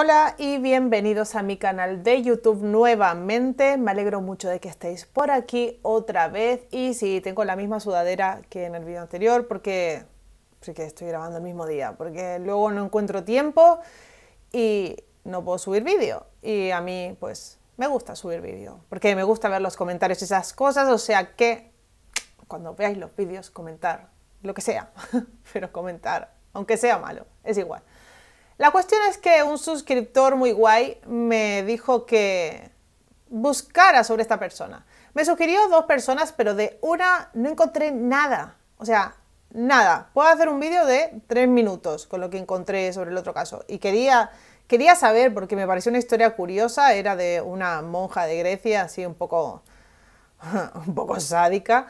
Hola y bienvenidos a mi canal de YouTube nuevamente. Me alegro mucho de que estéis por aquí otra vez. Y sí, tengo la misma sudadera que en el vídeo anterior porque, que estoy grabando el mismo día, porque luego no encuentro tiempo y no puedo subir vídeo. Y a mí, pues, me gusta subir vídeo, porque me gusta ver los comentarios y esas cosas, o sea que cuando veáis los vídeos, comentar, lo que sea, pero comentar, aunque sea malo, es igual. La cuestión es que un suscriptor muy guay me dijo que buscara sobre esta persona. Me sugirió dos personas, pero de una no encontré nada. O sea, nada. Puedo hacer un vídeo de tres minutos con lo que encontré sobre el otro caso. Y quería, quería saber, porque me pareció una historia curiosa, era de una monja de Grecia, así un poco, un poco sádica.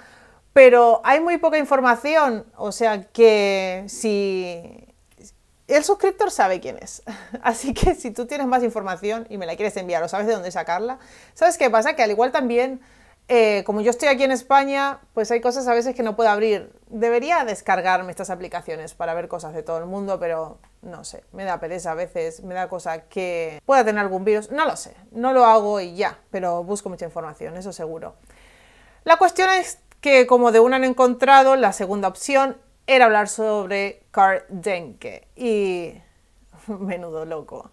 Pero hay muy poca información, o sea que si el suscriptor sabe quién es. Así que si tú tienes más información y me la quieres enviar o sabes de dónde sacarla, ¿sabes qué pasa? Que al igual también, eh, como yo estoy aquí en España, pues hay cosas a veces que no puedo abrir. Debería descargarme estas aplicaciones para ver cosas de todo el mundo, pero no sé, me da pereza a veces, me da cosa que pueda tener algún virus, no lo sé, no lo hago y ya, pero busco mucha información, eso seguro. La cuestión es que como de una han encontrado, la segunda opción era hablar sobre Carl Denke. Y menudo loco.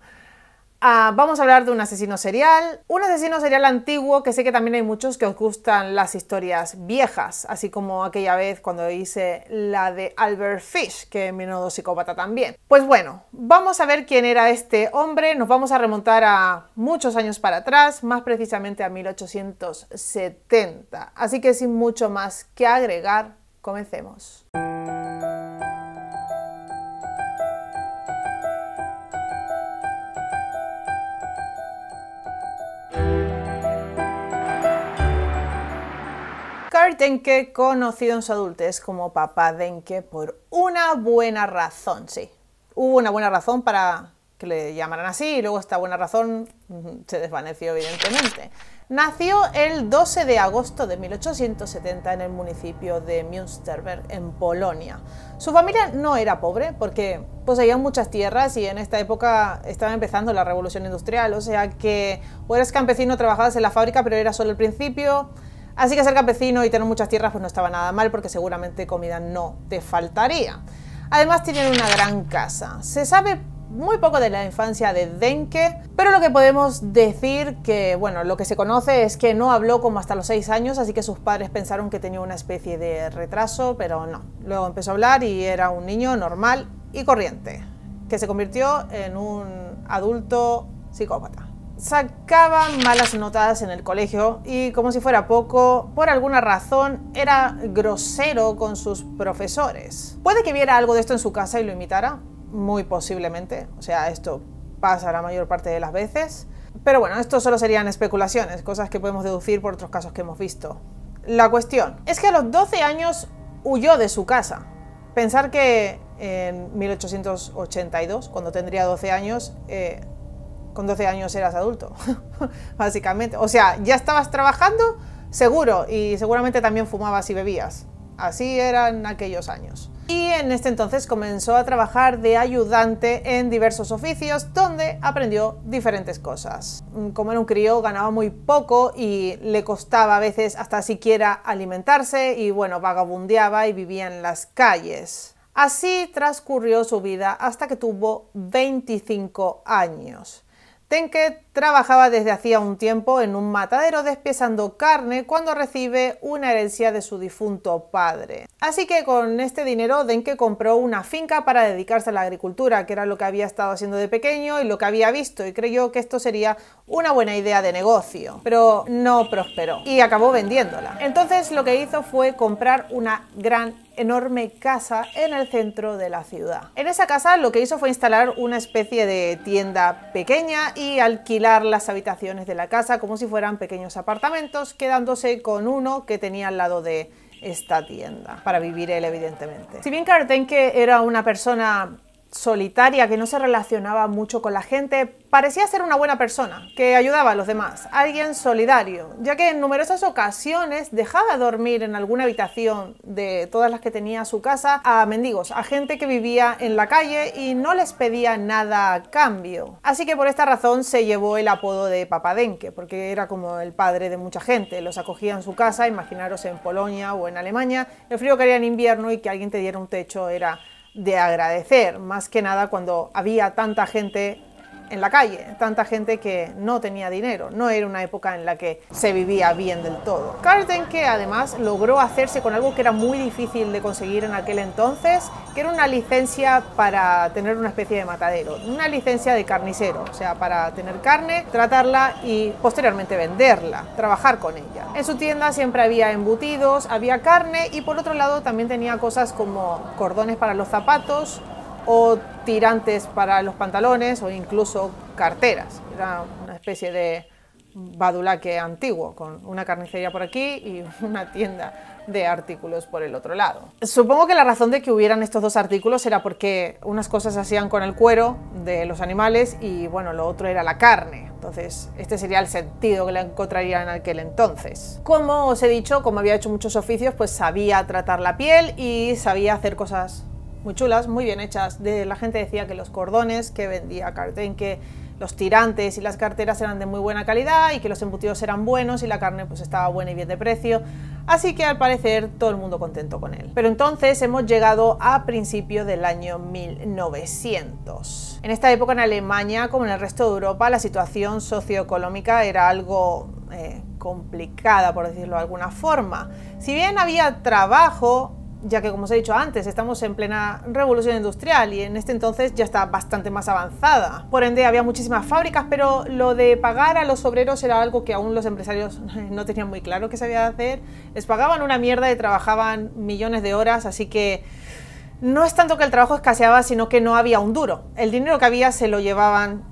Ah, vamos a hablar de un asesino serial, un asesino serial antiguo que sé que también hay muchos que os gustan las historias viejas, así como aquella vez cuando hice la de Albert Fish, que menudo psicópata también. Pues bueno, vamos a ver quién era este hombre, nos vamos a remontar a muchos años para atrás, más precisamente a 1870. Así que sin mucho más que agregar, Comencemos. Carl Denke, conocido en su adultez como Papá Denke por una buena razón, sí. Hubo una buena razón para que le llamaran así y luego esta buena razón mm, se desvaneció evidentemente. Nació el 12 de agosto de 1870 en el municipio de Münsterberg, en Polonia. Su familia no era pobre porque poseían muchas tierras y en esta época estaba empezando la revolución industrial, o sea que o eres campesino, trabajabas en la fábrica, pero era solo el principio. Así que ser campesino y tener muchas tierras pues no estaba nada mal porque seguramente comida no te faltaría. Además tienen una gran casa. Se sabe muy poco de la infancia de Denke, pero lo que podemos decir que, bueno, lo que se conoce es que no habló como hasta los 6 años, así que sus padres pensaron que tenía una especie de retraso, pero no. Luego empezó a hablar y era un niño normal y corriente, que se convirtió en un adulto psicópata sacaba malas notas en el colegio y como si fuera poco, por alguna razón era grosero con sus profesores. Puede que viera algo de esto en su casa y lo imitara, muy posiblemente. O sea, esto pasa la mayor parte de las veces. Pero bueno, esto solo serían especulaciones, cosas que podemos deducir por otros casos que hemos visto. La cuestión es que a los 12 años huyó de su casa. Pensar que en 1882, cuando tendría 12 años, eh, con 12 años eras adulto, básicamente. O sea, ya estabas trabajando, seguro, y seguramente también fumabas y bebías. Así eran aquellos años. Y en este entonces comenzó a trabajar de ayudante en diversos oficios donde aprendió diferentes cosas. Mm, como era un crío ganaba muy poco y le costaba a veces hasta siquiera alimentarse y bueno, vagabundeaba y vivía en las calles. Así transcurrió su vida hasta que tuvo 25 años. Tenke trabajaba desde hacía un tiempo en un matadero despiezando carne cuando recibe una herencia de su difunto padre. Así que con este dinero Denke compró una finca para dedicarse a la agricultura, que era lo que había estado haciendo de pequeño y lo que había visto, y creyó que esto sería una buena idea de negocio, pero no prosperó y acabó vendiéndola. Entonces lo que hizo fue comprar una gran enorme casa en el centro de la ciudad. En esa casa lo que hizo fue instalar una especie de tienda pequeña y alquilar las habitaciones de la casa como si fueran pequeños apartamentos, quedándose con uno que tenía al lado de esta tienda para vivir él evidentemente. Si bien Kartenke era una persona solitaria, que no se relacionaba mucho con la gente, parecía ser una buena persona, que ayudaba a los demás, alguien solidario, ya que en numerosas ocasiones dejaba dormir en alguna habitación de todas las que tenía su casa a mendigos, a gente que vivía en la calle y no les pedía nada a cambio. Así que por esta razón se llevó el apodo de Papadenque, porque era como el padre de mucha gente, los acogía en su casa, imaginaros en Polonia o en Alemania, el frío que haría en invierno y que alguien te diera un techo era de agradecer, más que nada cuando había tanta gente en la calle, tanta gente que no tenía dinero, no era una época en la que se vivía bien del todo. que además logró hacerse con algo que era muy difícil de conseguir en aquel entonces, que era una licencia para tener una especie de matadero, una licencia de carnicero, o sea, para tener carne, tratarla y posteriormente venderla, trabajar con ella. En su tienda siempre había embutidos, había carne y por otro lado también tenía cosas como cordones para los zapatos, o tirantes para los pantalones o incluso carteras. Era una especie de badulaque antiguo, con una carnicería por aquí y una tienda de artículos por el otro lado. Supongo que la razón de que hubieran estos dos artículos era porque unas cosas se hacían con el cuero de los animales y bueno, lo otro era la carne. Entonces, este sería el sentido que le encontrarían en aquel entonces. Como os he dicho, como había hecho muchos oficios, pues sabía tratar la piel y sabía hacer cosas muy chulas, muy bien hechas. De, la gente decía que los cordones que vendía Carten, que los tirantes y las carteras eran de muy buena calidad y que los embutidos eran buenos y la carne pues estaba buena y bien de precio. Así que al parecer todo el mundo contento con él. Pero entonces hemos llegado a principio del año 1900. En esta época en Alemania, como en el resto de Europa, la situación socioeconómica era algo eh, complicada, por decirlo de alguna forma. Si bien había trabajo, ya que como os he dicho antes, estamos en plena revolución industrial y en este entonces ya está bastante más avanzada. Por ende, había muchísimas fábricas, pero lo de pagar a los obreros era algo que aún los empresarios no tenían muy claro qué que de hacer. Les pagaban una mierda y trabajaban millones de horas, así que no es tanto que el trabajo escaseaba, sino que no había un duro. El dinero que había se lo llevaban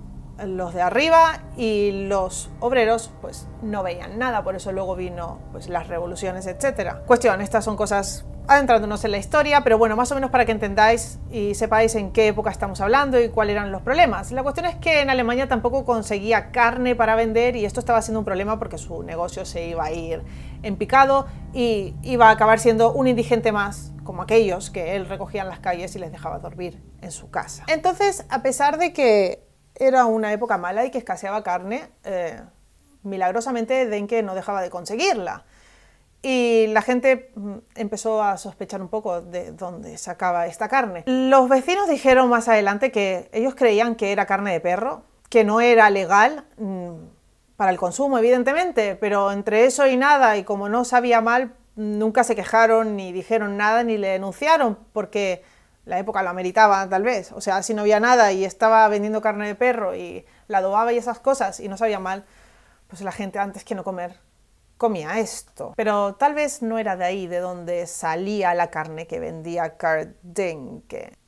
los de arriba y los obreros pues no veían nada, por eso luego vino pues las revoluciones, etcétera. Cuestión, estas son cosas adentrándonos en la historia, pero bueno, más o menos para que entendáis y sepáis en qué época estamos hablando y cuáles eran los problemas. La cuestión es que en Alemania tampoco conseguía carne para vender y esto estaba siendo un problema porque su negocio se iba a ir en picado y iba a acabar siendo un indigente más como aquellos que él recogía en las calles y les dejaba dormir en su casa. Entonces, a pesar de que era una época mala y que escaseaba carne, eh, milagrosamente Denke no dejaba de conseguirla y la gente mm, empezó a sospechar un poco de dónde sacaba esta carne. Los vecinos dijeron más adelante que ellos creían que era carne de perro, que no era legal mm, para el consumo, evidentemente, pero entre eso y nada, y como no sabía mal, nunca se quejaron ni dijeron nada ni le denunciaron, porque la época lo ameritaba, tal vez. O sea, si no había nada y estaba vendiendo carne de perro y la adobaba y esas cosas y no sabía mal, pues la gente antes que no comer comía esto. Pero tal vez no era de ahí de donde salía la carne que vendía Kurt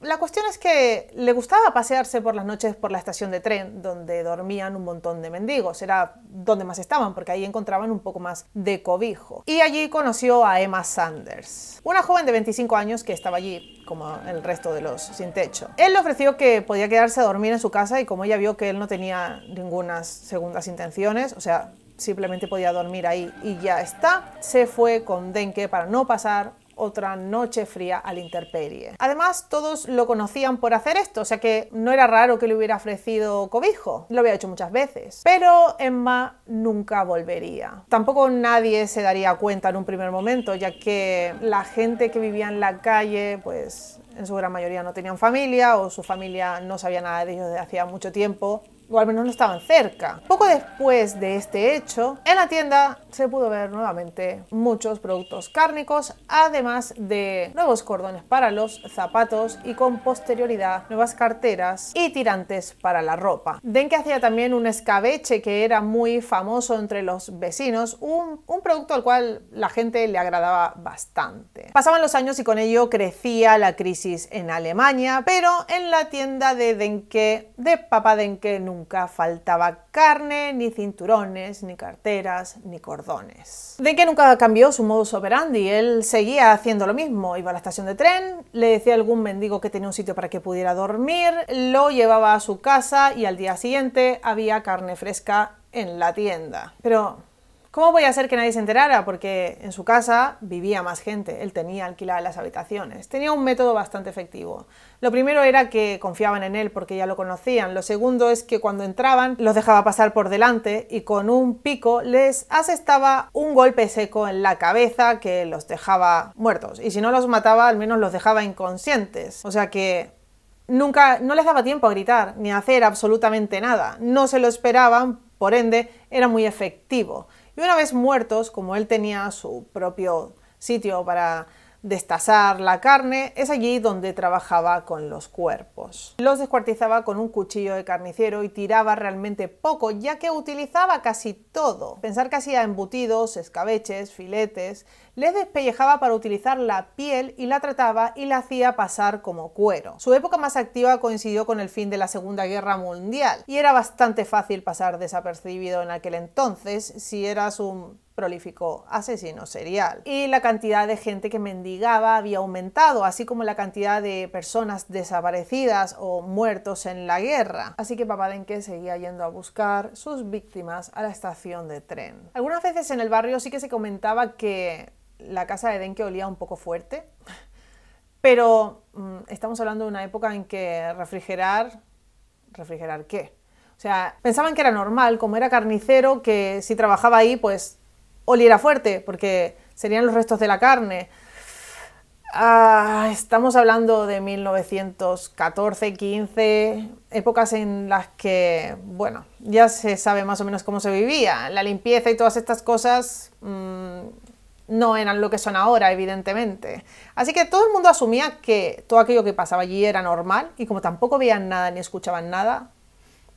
La cuestión es que le gustaba pasearse por las noches por la estación de tren, donde dormían un montón de mendigos. Era donde más estaban, porque ahí encontraban un poco más de cobijo. Y allí conoció a Emma Sanders, una joven de 25 años que estaba allí, como el resto de los sin techo. Él le ofreció que podía quedarse a dormir en su casa y como ella vio que él no tenía ninguna segundas intenciones, o sea, simplemente podía dormir ahí y ya está, se fue con Denke para no pasar otra noche fría al interperie. Además, todos lo conocían por hacer esto, o sea que no era raro que le hubiera ofrecido cobijo, lo había hecho muchas veces. Pero Emma nunca volvería. Tampoco nadie se daría cuenta en un primer momento, ya que la gente que vivía en la calle, pues en su gran mayoría no tenían familia o su familia no sabía nada de ellos desde hacía mucho tiempo o al menos no estaban cerca. Poco después de este hecho, en la tienda se pudo ver nuevamente muchos productos cárnicos, además de nuevos cordones para los zapatos y con posterioridad nuevas carteras y tirantes para la ropa. Denke hacía también un escabeche que era muy famoso entre los vecinos, un, producto al cual la gente le agradaba bastante. Pasaban los años y con ello crecía la crisis en Alemania, pero en la tienda de Denke, de papá Denke, nunca nunca faltaba carne, ni cinturones, ni carteras, ni cordones. De que nunca cambió su modus operandi, él seguía haciendo lo mismo, iba a la estación de tren, le decía a algún mendigo que tenía un sitio para que pudiera dormir, lo llevaba a su casa y al día siguiente había carne fresca en la tienda. Pero ¿Cómo voy a hacer que nadie se enterara? Porque en su casa vivía más gente, él tenía alquiladas las habitaciones. Tenía un método bastante efectivo. Lo primero era que confiaban en él porque ya lo conocían. Lo segundo es que cuando entraban los dejaba pasar por delante y con un pico les asestaba un golpe seco en la cabeza que los dejaba muertos. Y si no los mataba, al menos los dejaba inconscientes. O sea que nunca, no les daba tiempo a gritar ni a hacer absolutamente nada. No se lo esperaban, por ende, era muy efectivo. Y una vez muertos, como él tenía su propio sitio para Destasar la carne, es allí donde trabajaba con los cuerpos. Los descuartizaba con un cuchillo de carnicero y tiraba realmente poco, ya que utilizaba casi todo. Pensar que hacía embutidos, escabeches, filetes, les despellejaba para utilizar la piel y la trataba y la hacía pasar como cuero. Su época más activa coincidió con el fin de la Segunda Guerra Mundial y era bastante fácil pasar desapercibido en aquel entonces si eras un prolífico asesino serial. Y la cantidad de gente que mendigaba había aumentado, así como la cantidad de personas desaparecidas o muertos en la guerra. Así que papá Papadenque seguía yendo a buscar sus víctimas a la estación de tren. Algunas veces en el barrio sí que se comentaba que la casa de Denke olía un poco fuerte, pero mm, estamos hablando de una época en que refrigerar... ¿Refrigerar qué? O sea, pensaban que era normal, como era carnicero, que si trabajaba ahí, pues oliera fuerte, porque serían los restos de la carne. Ah, estamos hablando de 1914, 15, épocas en las que, bueno, ya se sabe más o menos cómo se vivía. La limpieza y todas estas cosas mm, no eran lo que son ahora, evidentemente. Así que todo el mundo asumía que todo aquello que pasaba allí era normal y como tampoco veían nada ni escuchaban nada,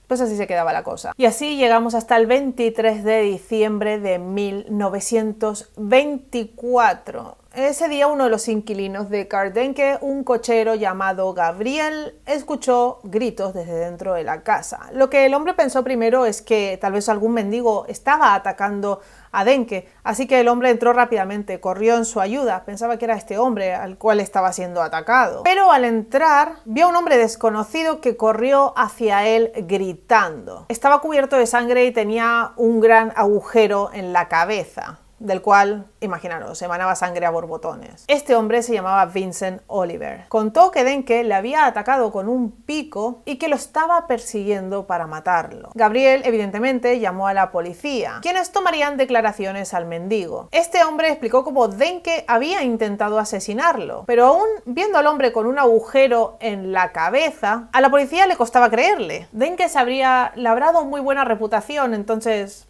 pues así se quedaba la cosa. Y así llegamos hasta el 23 de diciembre de 1924 ese día uno de los inquilinos de Cardenque, un cochero llamado Gabriel, escuchó gritos desde dentro de la casa. Lo que el hombre pensó primero es que tal vez algún mendigo estaba atacando a Denke, así que el hombre entró rápidamente, corrió en su ayuda, pensaba que era este hombre al cual estaba siendo atacado. Pero al entrar vio a un hombre desconocido que corrió hacia él gritando. Estaba cubierto de sangre y tenía un gran agujero en la cabeza del cual, imaginaros, emanaba sangre a borbotones. Este hombre se llamaba Vincent Oliver. Contó que Denke le había atacado con un pico y que lo estaba persiguiendo para matarlo. Gabriel, evidentemente, llamó a la policía, quienes tomarían declaraciones al mendigo. Este hombre explicó cómo Denke había intentado asesinarlo, pero aún viendo al hombre con un agujero en la cabeza, a la policía le costaba creerle. Denke se habría labrado muy buena reputación, entonces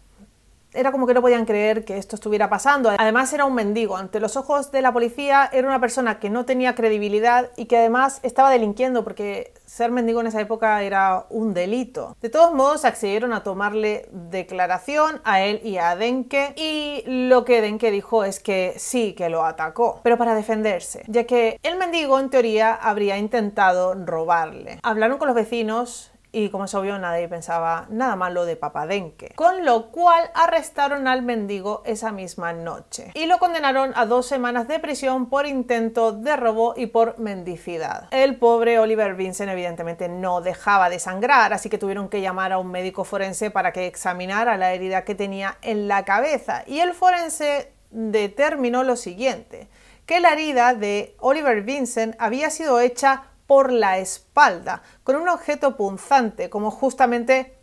era como que no podían creer que esto estuviera pasando. Además era un mendigo. Ante los ojos de la policía era una persona que no tenía credibilidad y que además estaba delinquiendo porque ser mendigo en esa época era un delito. De todos modos accedieron a tomarle declaración a él y a Denke y lo que Denke dijo es que sí que lo atacó, pero para defenderse, ya que el mendigo en teoría habría intentado robarle. Hablaron con los vecinos y como es obvio nadie pensaba nada malo de Papadenque, con lo cual arrestaron al mendigo esa misma noche y lo condenaron a dos semanas de prisión por intento de robo y por mendicidad. El pobre Oliver Vincent evidentemente no dejaba de sangrar, así que tuvieron que llamar a un médico forense para que examinara la herida que tenía en la cabeza y el forense determinó lo siguiente, que la herida de Oliver Vincent había sido hecha por la espalda con un objeto punzante como justamente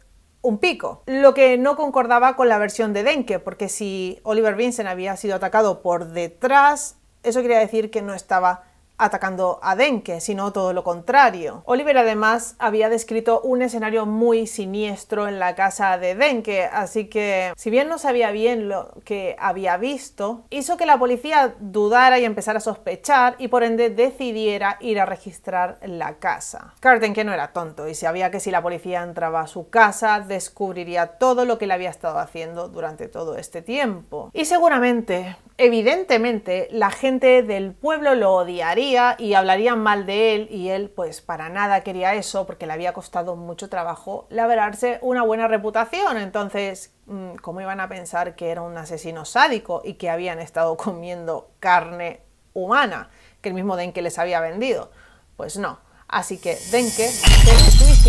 un pico, lo que no concordaba con la versión de Denke, porque si Oliver Vincent había sido atacado por detrás, eso quería decir que no estaba atacando a Denke, sino todo lo contrario. Oliver además había descrito un escenario muy siniestro en la casa de Denke, así que si bien no sabía bien lo que había visto, hizo que la policía dudara y empezara a sospechar y por ende decidiera ir a registrar la casa. Kartenke que no era tonto y sabía que si la policía entraba a su casa descubriría todo lo que le había estado haciendo durante todo este tiempo. Y seguramente, evidentemente, la gente del pueblo lo odiaría y hablarían mal de él y él pues para nada quería eso porque le había costado mucho trabajo labrarse una buena reputación. Entonces, mm, ¿cómo iban a pensar que era un asesino sádico y que habían estado comiendo carne humana que el mismo que les había vendido? Pues no. Así que Denke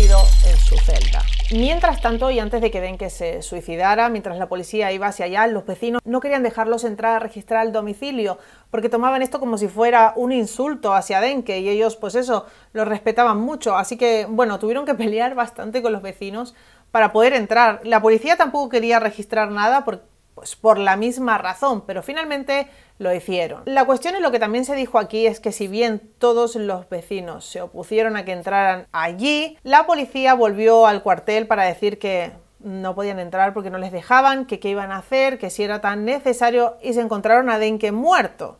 en su celda. Mientras tanto, y antes de que Denke se suicidara, mientras la policía iba hacia allá, los vecinos no querían dejarlos entrar a registrar el domicilio, porque tomaban esto como si fuera un insulto hacia Denke y ellos, pues eso, lo respetaban mucho. Así que, bueno, tuvieron que pelear bastante con los vecinos para poder entrar. La policía tampoco quería registrar nada por, pues, por la misma razón, pero finalmente lo hicieron. La cuestión es lo que también se dijo aquí es que si bien todos los vecinos se opusieron a que entraran allí, la policía volvió al cuartel para decir que no podían entrar porque no les dejaban, que qué iban a hacer, que si era tan necesario y se encontraron a Denke muerto.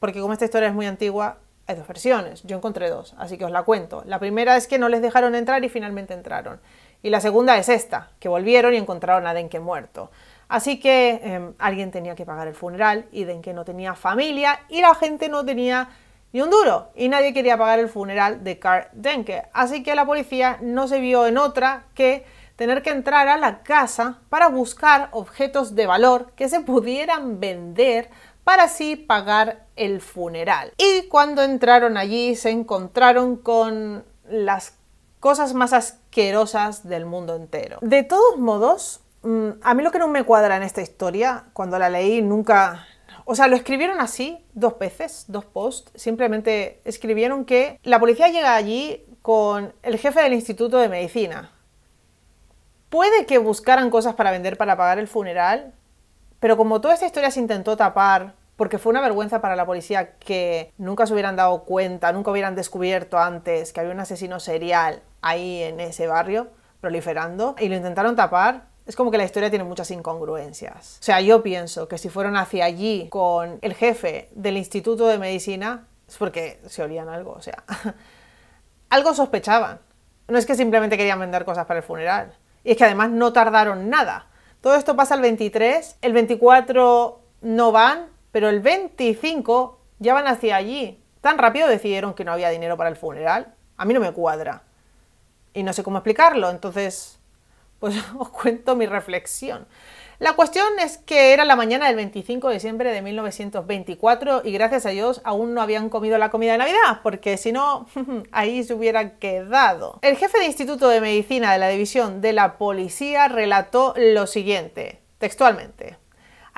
Porque como esta historia es muy antigua, hay dos versiones. Yo encontré dos, así que os la cuento. La primera es que no les dejaron entrar y finalmente entraron. Y la segunda es esta, que volvieron y encontraron a Denke muerto. Así que em, alguien tenía que pagar el funeral y Denke no tenía familia y la gente no tenía ni un duro y nadie quería pagar el funeral de Carl Denke. Así que la policía no se vio en otra que tener que entrar a la casa para buscar objetos de valor que se pudieran vender para así pagar el funeral. Y cuando entraron allí se encontraron con las cosas más asquerosas del mundo entero. De todos modos, Mm, a mí lo que no me cuadra en esta historia, cuando la leí, nunca... O sea, lo escribieron así dos veces, dos posts. Simplemente escribieron que la policía llega allí con el jefe del Instituto de Medicina. Puede que buscaran cosas para vender para pagar el funeral, pero como toda esta historia se intentó tapar, porque fue una vergüenza para la policía que nunca se hubieran dado cuenta, nunca hubieran descubierto antes que había un asesino serial ahí en ese barrio proliferando, y lo intentaron tapar, es como que la historia tiene muchas incongruencias. O sea, yo pienso que si fueron hacia allí con el jefe del Instituto de Medicina, es porque se olían algo, o sea, algo sospechaban. No es que simplemente querían vender cosas para el funeral. Y es que además no tardaron nada. Todo esto pasa el 23, el 24 no van, pero el 25 ya van hacia allí. Tan rápido decidieron que no había dinero para el funeral. A mí no me cuadra. Y no sé cómo explicarlo, entonces pues os cuento mi reflexión. La cuestión es que era la mañana del 25 de diciembre de 1924 y gracias a Dios aún no habían comido la comida de Navidad, porque si no, ahí se hubieran quedado. El jefe de Instituto de Medicina de la División de la Policía relató lo siguiente, textualmente.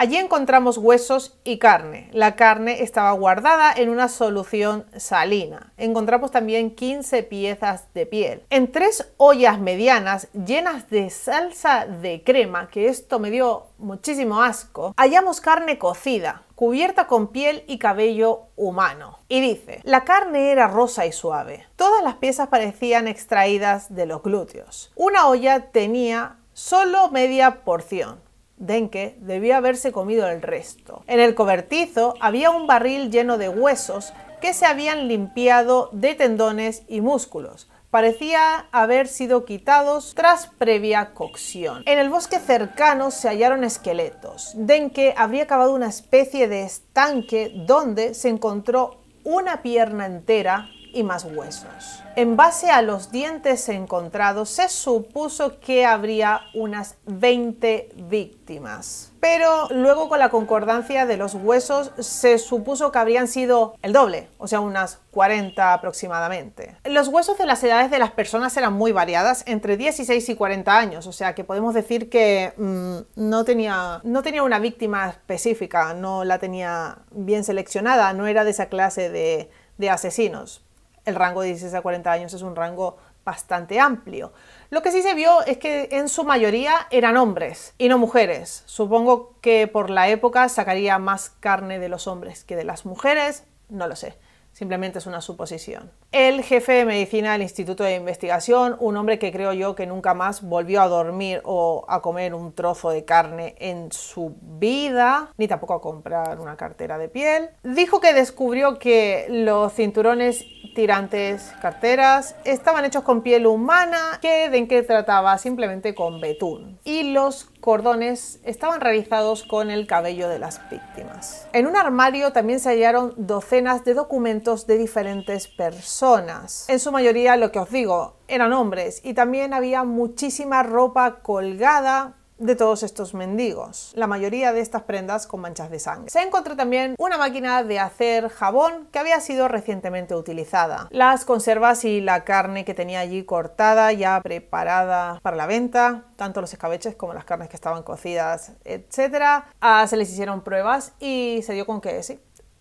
Allí encontramos huesos y carne. La carne estaba guardada en una solución salina. Encontramos también 15 piezas de piel. En tres ollas medianas llenas de salsa de crema, que esto me dio muchísimo asco, hallamos carne cocida, cubierta con piel y cabello humano. Y dice, la carne era rosa y suave. Todas las piezas parecían extraídas de los glúteos. Una olla tenía solo media porción. Denke debió haberse comido el resto. En el cobertizo había un barril lleno de huesos que se habían limpiado de tendones y músculos. Parecía haber sido quitados tras previa cocción. En el bosque cercano se hallaron esqueletos. Denke habría cavado una especie de estanque donde se encontró una pierna entera y más huesos. En base a los dientes encontrados, se supuso que habría unas 20 víctimas. Pero luego con la concordancia de los huesos se supuso que habrían sido el doble, o sea, unas 40 aproximadamente. Los huesos de las edades de las personas eran muy variadas, entre 16 y 40 años, o sea que podemos decir que mm, no, tenía, no tenía una víctima específica, no la tenía bien seleccionada, no era de esa clase de asesinos el rango de 16 a 40 años es un rango bastante amplio. Lo que sí se vio es que en su mayoría eran hombres y no mujeres. Supongo que por la época sacaría más carne de los hombres que de las mujeres, no lo sé. Simplemente es una suposición. El jefe de medicina del Instituto de Investigación, un hombre que creo yo que nunca más volvió a dormir o a comer un trozo de carne en su vida, ni tampoco a comprar una cartera de piel, dijo que descubrió que los cinturones tirantes, carteras, estaban hechos con piel humana, que de en qué trataba simplemente con betún. Y los cordones estaban realizados con el cabello de las víctimas. En un armario también se hallaron docenas de documentos de diferentes personas. En su mayoría, lo que os digo, eran hombres y también había muchísima ropa colgada de todos estos mendigos, la mayoría de estas prendas con manchas de sangre. Se encontró también una máquina de hacer jabón que había sido recientemente utilizada. Las conservas y la carne que tenía allí cortada, ya preparada para la venta, tanto los escabeches como las carnes que estaban cocidas, etc. Ah, se les hicieron pruebas y se dio con que sí.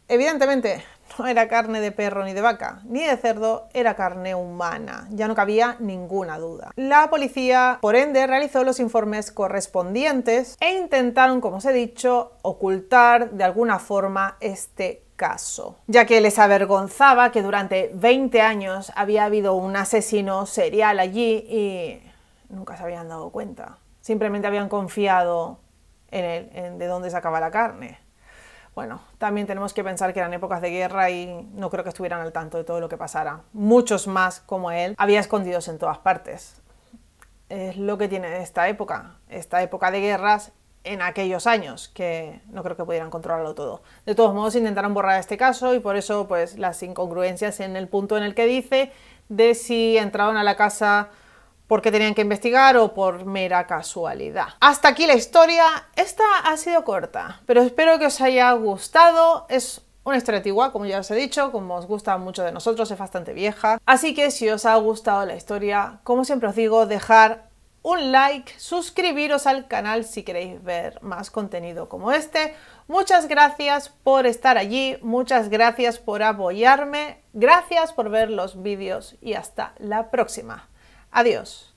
Evidentemente, no era carne de perro ni de vaca, ni de cerdo, era carne humana. Ya no cabía ninguna duda. La policía, por ende, realizó los informes correspondientes e intentaron, como os he dicho, ocultar de alguna forma este caso, ya que les avergonzaba que durante 20 años había habido un asesino serial allí y nunca se habían dado cuenta. Simplemente habían confiado en, el, en de dónde sacaba la carne bueno, también tenemos que pensar que eran épocas de guerra y no creo que estuvieran al tanto de todo lo que pasara. Muchos más como él había escondidos en todas partes. Es lo que tiene esta época, esta época de guerras en aquellos años, que no creo que pudieran controlarlo todo. De todos modos, intentaron borrar este caso y por eso pues las incongruencias en el punto en el que dice de si entraron a la casa porque tenían que investigar o por mera casualidad. Hasta aquí la historia. Esta ha sido corta, pero espero que os haya gustado. Es una historia antigua, como ya os he dicho, como os gusta mucho de nosotros, es bastante vieja. Así que si os ha gustado la historia, como siempre os digo, dejar un like, suscribiros al canal si queréis ver más contenido como este. Muchas gracias por estar allí, muchas gracias por apoyarme, gracias por ver los vídeos y hasta la próxima. Adiós.